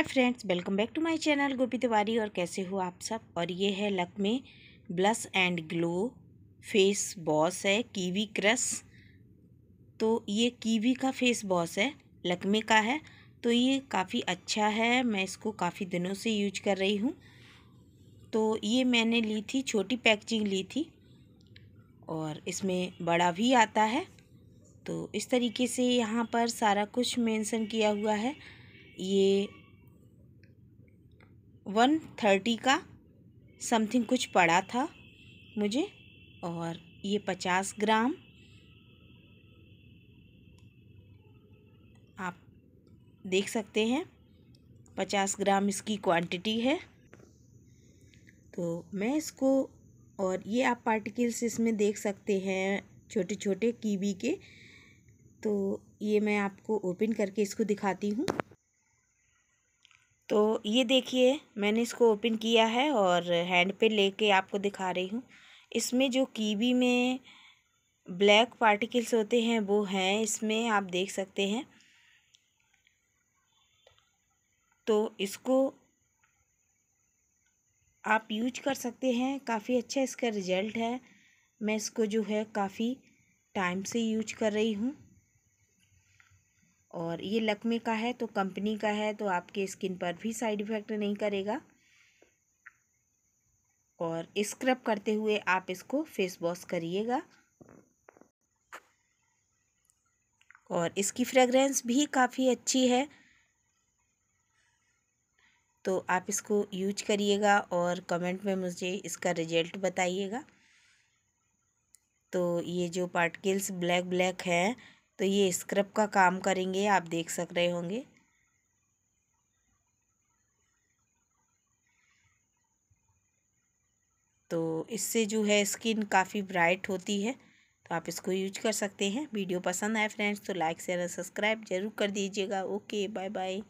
hi friends welcome back to my channel Gopi Tiwari और कैसे हो आप सब और ये है Lakme blush and glow face wash है कीवी क्रस तो ये कीवी का फेस वॉश है लकमे का है तो ये काफ़ी अच्छा है मैं इसको काफ़ी दिनों से यूज कर रही हूँ तो ये मैंने ली थी छोटी पैकेजिंग ली थी और इसमें बड़ा भी आता है तो इस तरीके से यहाँ पर सारा कुछ मेंशन किया हुआ है ये वन थर्टी का समथिंग कुछ पड़ा था मुझे और ये पचास ग्राम आप देख सकते हैं पचास ग्राम इसकी क्वांटिटी है तो मैं इसको और ये आप पार्टिकल्स इसमें देख सकते हैं छोटे छोटे कीवी के तो ये मैं आपको ओपन करके इसको दिखाती हूँ तो ये देखिए मैंने इसको ओपन किया है और हैंड पे लेके आपको दिखा रही हूँ इसमें जो कीवी में ब्लैक पार्टिकल्स होते हैं वो हैं इसमें आप देख सकते हैं तो इसको आप यूज कर सकते हैं काफ़ी अच्छा इसका रिजल्ट है मैं इसको जो है काफ़ी टाइम से यूज कर रही हूँ और ये लकमे का है तो कंपनी का है तो आपके स्किन पर भी साइड इफ़ेक्ट नहीं करेगा और स्क्रब करते हुए आप इसको फेस वॉश करिएगा और इसकी फ्रेगरेंस भी काफ़ी अच्छी है तो आप इसको यूज करिएगा और कमेंट में मुझे इसका रिजल्ट बताइएगा तो ये जो पार्टिकल्स ब्लैक ब्लैक हैं तो ये स्क्रब का काम करेंगे आप देख सक रहे होंगे तो इससे जो है स्किन काफ़ी ब्राइट होती है तो आप इसको यूज कर सकते हैं वीडियो पसंद आए फ्रेंड्स तो लाइक शेयर और सब्सक्राइब जरूर कर दीजिएगा ओके बाय बाय